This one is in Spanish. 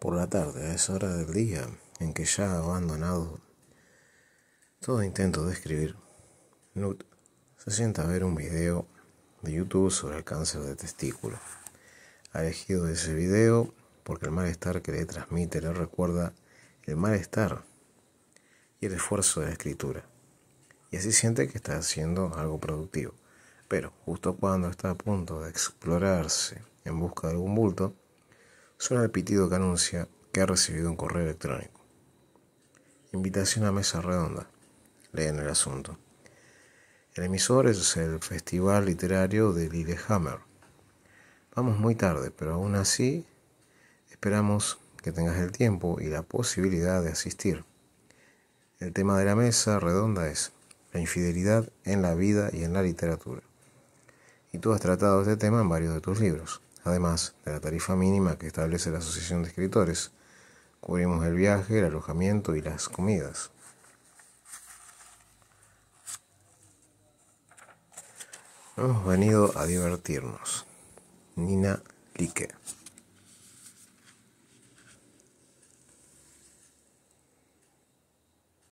Por la tarde, a esa hora del día en que ya ha abandonado todo intento de escribir, Nut se sienta a ver un video de YouTube sobre el cáncer de testículo. Ha elegido ese video porque el malestar que le transmite le recuerda el malestar y el esfuerzo de la escritura. Y así siente que está haciendo algo productivo. Pero justo cuando está a punto de explorarse en busca de algún bulto, Suena el pitido que anuncia que ha recibido un correo electrónico. Invitación a mesa redonda. Leen el asunto. El emisor es el Festival Literario de Lillehammer. Vamos muy tarde, pero aún así esperamos que tengas el tiempo y la posibilidad de asistir. El tema de la mesa redonda es la infidelidad en la vida y en la literatura. Y tú has tratado este tema en varios de tus libros además de la tarifa mínima que establece la Asociación de Escritores. Cubrimos el viaje, el alojamiento y las comidas. Hemos venido a divertirnos. Nina Lique.